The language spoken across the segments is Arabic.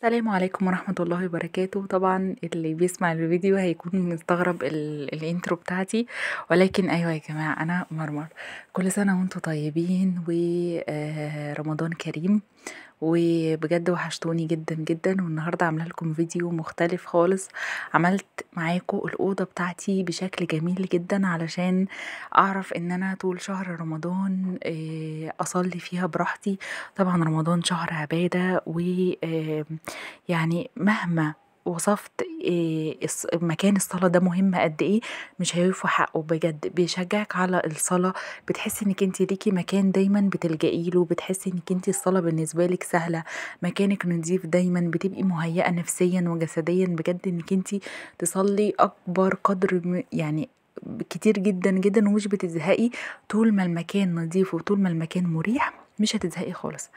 السلام عليكم ورحمة الله وبركاته طبعا اللي بيسمع الفيديو هيكون مستغرب الانترو بتاعتي ولكن ايوه يا جماعة انا مرمر كل سنة وانتم طيبين ورمضان آه، كريم وبجد وحشتوني جدا جدا والنهارده عامله لكم فيديو مختلف خالص عملت معاكم الاوضه بتاعتي بشكل جميل جدا علشان اعرف ان انا طول شهر رمضان آه، اصلي فيها براحتي طبعا رمضان شهر عباده ويعني آه، مهما وصفت مكان الصلاة ده مهم قد ايه مش هيوفوا حقه بجد بيشجعك على الصلاة بتحسي انك انت ليكي مكان دايما بتلجئي له بتحسي انك انت الصلاة بالنسبة لك سهلة مكانك نضيف دايما بتبقي مهيئة نفسيا وجسديا بجد انك انت تصلي اكبر قدر يعني كتير جدا جدا ومش بتزهقي طول ما المكان نظيف وطول ما المكان مريح مش هتزهقي خالص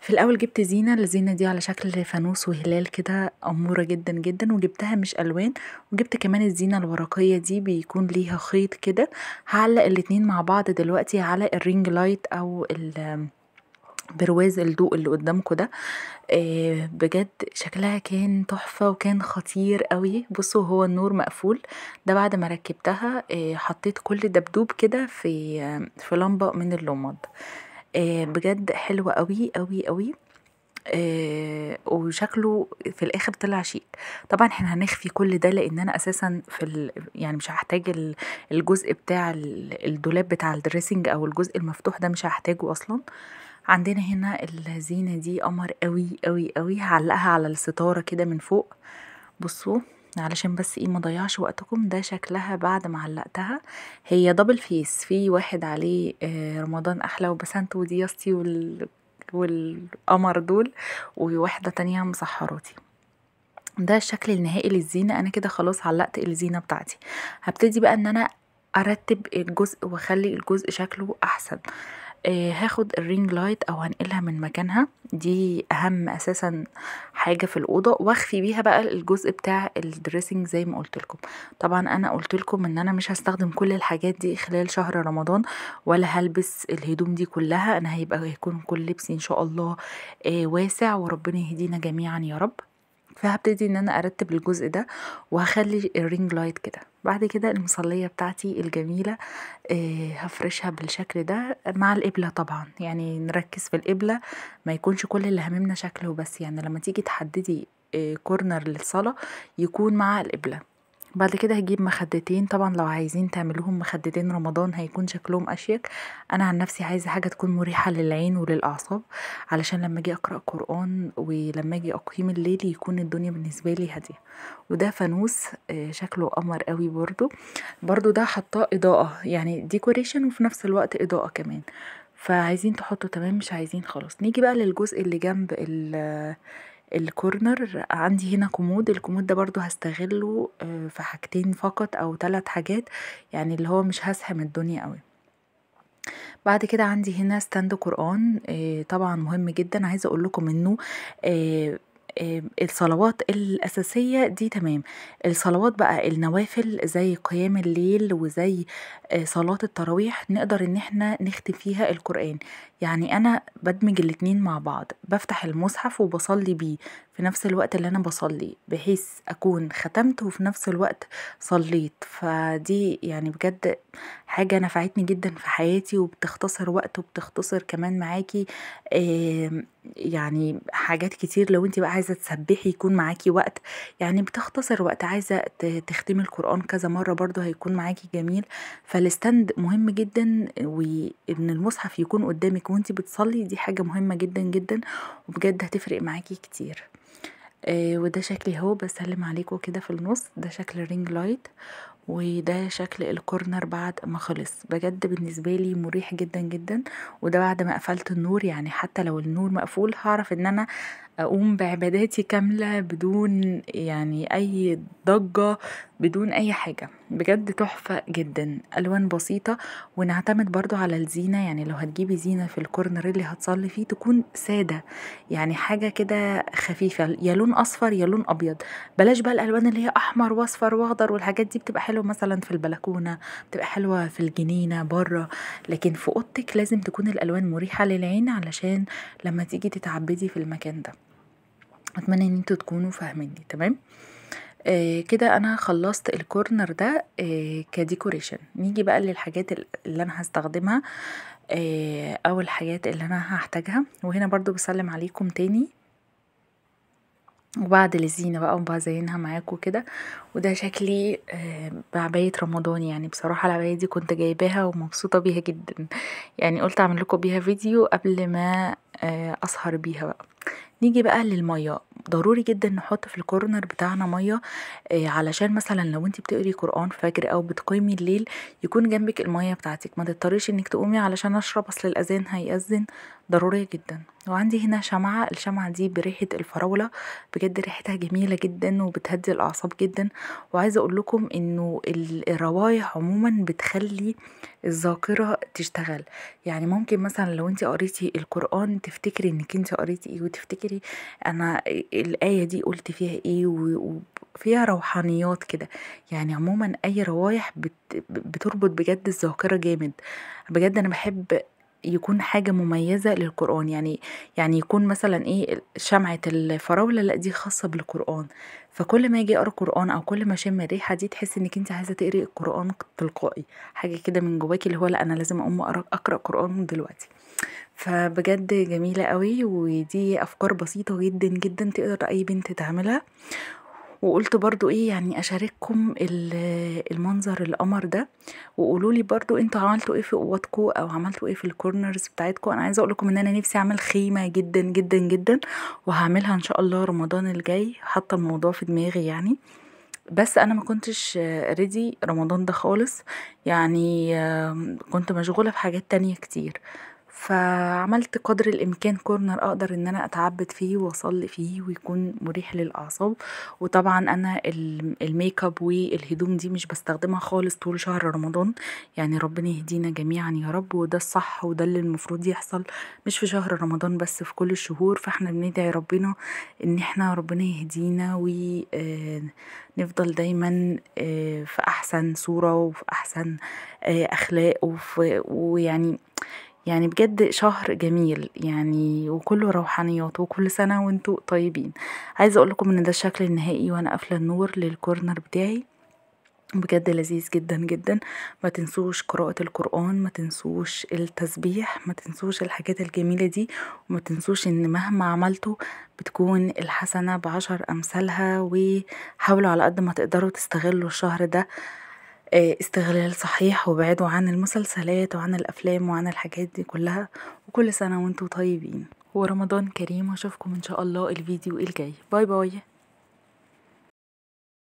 في الاول جبت زينه الزينه دي على شكل فانوس وهلال كده اموره جدا جدا وجبتها مش الوان وجبت كمان الزينه الورقيه دي بيكون ليها خيط كده هعلق الاتنين مع بعض دلوقتي على الرينج لايت او برواز الضوء اللي قدامكم ده آه، بجد شكلها كان تحفه وكان خطير قوي بصوا هو النور مقفول ده بعد ما ركبتها آه، حطيت كل دبدوب كده في آه، في لمبه من اللمض آه، بجد حلو قوي قوي قوي آه، وشكله في الاخر طلع شيك طبعا احنا هنخفي كل ده لان انا اساسا في ال... يعني مش هحتاج الجزء بتاع الدولاب بتاع الدريسنج او الجزء المفتوح ده مش هحتاجه اصلا عندنا هنا الزينه دي قمر قوي قوي قوي هعلقها على الستاره كده من فوق بصوا علشان بس ايه مضيعش وقتكم ده شكلها بعد ما علقتها هي دبل فيس في واحد عليه آه، رمضان احلى وبسنت ودياستي وال والقمر دول وواحدة تانية مسحراتي ده الشكل النهائي للزينة انا كده خلاص علقت الزينة بتاعتي هبتدي بقى ان انا ارتب الجزء واخلي الجزء شكله احسن آه، هاخد الرينج لايت او هنقلها من مكانها دي اهم اساسا حاجه في الاوضه واخفي بيها بقى الجزء بتاع الدريسنج زي ما قلت لكم طبعا انا قلت لكم ان انا مش هستخدم كل الحاجات دي خلال شهر رمضان ولا هلبس الهدوم دي كلها انا هيبقى هيكون كل لبسي ان شاء الله آه، واسع وربنا يهدينا جميعا يا رب فهبتدي ان انا ارتب الجزء ده وهخلي الرينج لايت كده بعد كده المصلية بتاعتي الجميلة آه، هفرشها بالشكل ده مع القبلة طبعا يعني نركز في القبلة ما يكونش كل اللي هممنا شكله بس يعني لما تيجي تحددي كورنر آه، للصلاة يكون مع القبلة بعد كده هجيب مخدتين طبعا لو عايزين تعملوهم مخدتين رمضان هيكون شكلهم اشيك انا عن نفسي عايزه حاجه تكون مريحه للعين وللاعصاب علشان لما اجي اقرا قران ولما اجي اقيم الليل يكون الدنيا بالنسبه لي هاديه وده فانوس آه، شكله قمر قوي برضو برضو ده حطاه اضاءه يعني ديكوريشن وفي نفس الوقت اضاءه كمان فعايزين تحطوا تمام مش عايزين خلاص نيجي بقى للجزء اللي جنب الكورنر عندي هنا كومود الكومود ده برضو هستغله آه، في حاجتين فقط او ثلاث حاجات يعني اللي هو مش هسهم الدنيا قوي بعد كده عندي هنا ستاند قرآن آه، طبعا مهم جدا عايزة اقول لكم انه آه، الصلوات الأساسية دي تمام الصلوات بقى النوافل زي قيام الليل وزي صلاة التراويح نقدر ان احنا نختم فيها القرآن يعني أنا بدمج الاتنين مع بعض بفتح المصحف وبصلي بيه في نفس الوقت اللي أنا بصلي بحيث أكون ختمت وفي نفس الوقت صليت فدي يعني بجد حاجة نفعتني جدا في حياتي وبتختصر وقت وبتختصر كمان معاكي يعني حاجات كتير لو انت بقى عايزة تسبحي يكون معاكي وقت يعني بتختصر وقت عايزة تختمي القرآن كذا مرة برضو هيكون معاكي جميل فالستند مهم جدا وان المصحف يكون قدامك نفسك وانت بتصلي دي حاجة مهمة جدا جدا وبجد هتفرق معاكي كتير آه وده شكلي اهو بسلم عليكم كده في النص ده شكل الرينج لايت وده شكل الكورنر بعد ما خلص بجد بالنسبة لي مريح جدا جدا وده بعد ما قفلت النور يعني حتى لو النور مقفول هعرف ان انا أقوم بعباداتي كاملة بدون يعني أي ضجة بدون أي حاجة بجد تحفة جدا ألوان بسيطة ونعتمد برضو على الزينة يعني لو هتجيبي زينة في الكورنر اللي هتصلي فيه تكون سادة يعني حاجة كده خفيفة يا لون أصفر يا لون أبيض بلاش بقى الألوان اللي هي أحمر وأصفر وأخضر والحاجات دي بتبقى حلوة مثلا في البلكونة بتبقى حلوة في الجنينة بره لكن في أوضتك لازم تكون الألوان مريحة للعين علشان لما تيجي تتعبدي في المكان ده اتمنى ان انتوا تكونوا فاهميني تمام آه كده انا خلصت الكورنر ده آه كديكوريشن نيجي بقى للحاجات اللي انا هستخدمها آه او الحاجات اللي انا هحتاجها وهنا برضو بسلم عليكم تاني وبعد الزينة بقى وبزينها معاكم كده وده شكلي آه، بعباية رمضان يعني بصراحة العباية دي كنت جايباها ومبسوطة بيها جدا يعني قلت اعمل لكم بيها فيديو قبل ما آه، اسهر بيها بقى نيجي بقى للميه ضروري جدا نحط في الكورنر بتاعنا ميه آه علشان مثلا لو انت بتقري قران فجر او بتقيمي الليل يكون جنبك الميه بتاعتك ما تضطريش انك تقومي علشان اشرب اصل الاذان هيأذن ضرورية جدا وعندي هنا شمعة الشمعة دي بريحة الفراولة بجد ريحتها جميلة جدا وبتهدي الأعصاب جدا وعايزة أقول لكم إنه الروايح عموما بتخلي الذاكرة تشتغل يعني ممكن مثلا لو انت قريتي القرآن تفتكري انك انت قريتي ايه وتفتكري أنا الآية دي قلت فيها ايه وفيها روحانيات كده يعني عموما أي روايح بتربط بجد الذاكرة جامد بجد أنا بحب يكون حاجة مميزة للقرآن يعني يعني يكون مثلا ايه شمعة الفراولة لا دي خاصة بالقرآن فكل ما يجي اقرا قرآن او كل ما شم الريحة دي تحس انك انت عايزة تقري القرآن تلقائي حاجة كده من جواكي اللي هو لا انا لازم اقوم اقرا قرآن دلوقتي فبجد جميلة قوي ودي افكار بسيطة جدا جدا تقدر اي بنت تعملها وقلت برضو ايه يعني اشارككم المنظر القمر ده وقولوا لي برضو انتوا عملتوا ايه في اوضتكم او عملتوا ايه في الكورنرز بتاعتكم انا عايزه اقولكم ان انا نفسي اعمل خيمه جدا جدا جدا وهعملها ان شاء الله رمضان الجاي حاطه الموضوع في دماغي يعني بس انا ما كنتش ريدي رمضان ده خالص يعني كنت مشغوله في حاجات تانية كتير فعملت قدر الامكان كورنر اقدر ان انا اتعبد فيه واصلي فيه ويكون مريح للاعصاب وطبعا انا الميك اب والهدوم دي مش بستخدمها خالص طول شهر رمضان يعني ربنا يهدينا جميعا يا رب وده الصح وده اللي المفروض يحصل مش في شهر رمضان بس في كل الشهور فاحنا بندعي ربنا ان احنا ربنا يهدينا ونفضل آه، دايما آه، في احسن صورة وفي احسن آه، اخلاق وفي ويعني يعني بجد شهر جميل يعني وكله روحانيات وكل سنة وانتوا طيبين عايزة اقولكم ان ده الشكل النهائي وانا قافلة النور للكورنر بتاعي بجد لذيذ جدا جدا ما تنسوش قراءة القرآن ما تنسوش التسبيح ما تنسوش الحاجات الجميلة دي وما تنسوش ان مهما عملتوا بتكون الحسنة بعشر امثالها وحاولوا على قد ما تقدروا تستغلوا الشهر ده آه، استغلال صحيح وبعدوا عن المسلسلات وعن الأفلام وعن الحاجات دي كلها وكل سنة وانتم طيبين ورمضان كريم واشوفكم ان شاء الله الفيديو الجاي باي باي